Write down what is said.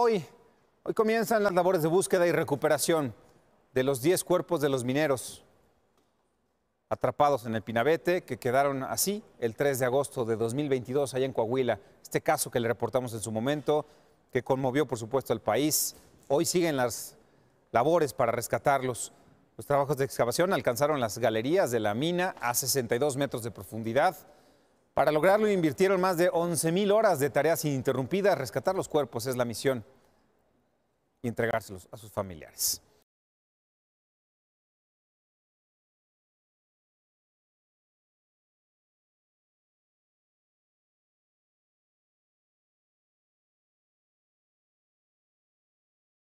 Hoy, hoy comienzan las labores de búsqueda y recuperación de los 10 cuerpos de los mineros atrapados en el Pinabete, que quedaron así el 3 de agosto de 2022 allá en Coahuila. Este caso que le reportamos en su momento, que conmovió por supuesto al país. Hoy siguen las labores para rescatarlos. Los trabajos de excavación alcanzaron las galerías de la mina a 62 metros de profundidad. Para lograrlo invirtieron más de 11.000 horas de tareas ininterrumpidas. Rescatar los cuerpos es la misión y entregárselos a sus familiares.